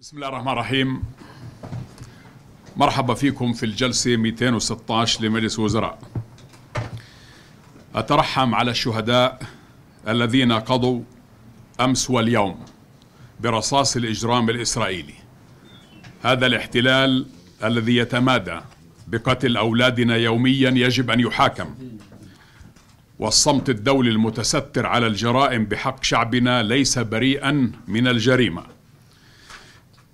بسم الله الرحمن الرحيم مرحبا فيكم في الجلسة 216 لمجلس الوزراء أترحم على الشهداء الذين قضوا أمس واليوم برصاص الإجرام الإسرائيلي هذا الاحتلال الذي يتمادى بقتل أولادنا يوميا يجب أن يحاكم والصمت الدولي المتستر على الجرائم بحق شعبنا ليس بريئا من الجريمه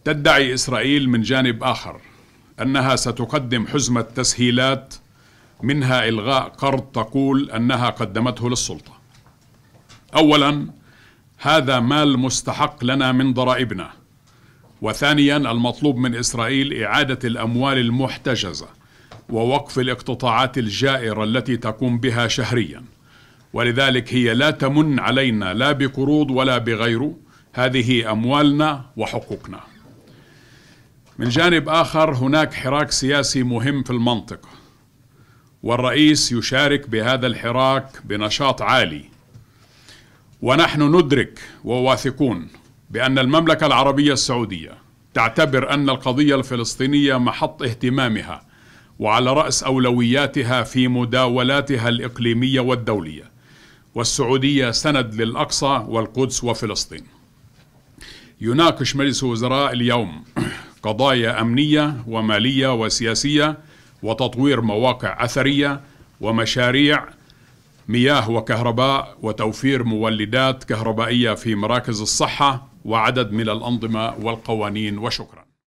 تدعي إسرائيل من جانب آخر أنها ستقدم حزمة تسهيلات منها إلغاء قرض تقول أنها قدمته للسلطة أولا هذا مال مستحق لنا من ضرائبنا وثانيا المطلوب من إسرائيل إعادة الأموال المحتجزة ووقف الاقتطاعات الجائرة التي تقوم بها شهريا ولذلك هي لا تمن علينا لا بقروض ولا بغيره هذه أموالنا وحقوقنا من جانب آخر هناك حراك سياسي مهم في المنطقة والرئيس يشارك بهذا الحراك بنشاط عالي ونحن ندرك وواثقون بأن المملكة العربية السعودية تعتبر أن القضية الفلسطينية محط اهتمامها وعلى رأس أولوياتها في مداولاتها الإقليمية والدولية والسعودية سند للأقصى والقدس وفلسطين يناقش مجلس الوزراء اليوم قضايا امنيه وماليه وسياسيه وتطوير مواقع اثريه ومشاريع مياه وكهرباء وتوفير مولدات كهربائيه في مراكز الصحه وعدد من الانظمه والقوانين وشكرا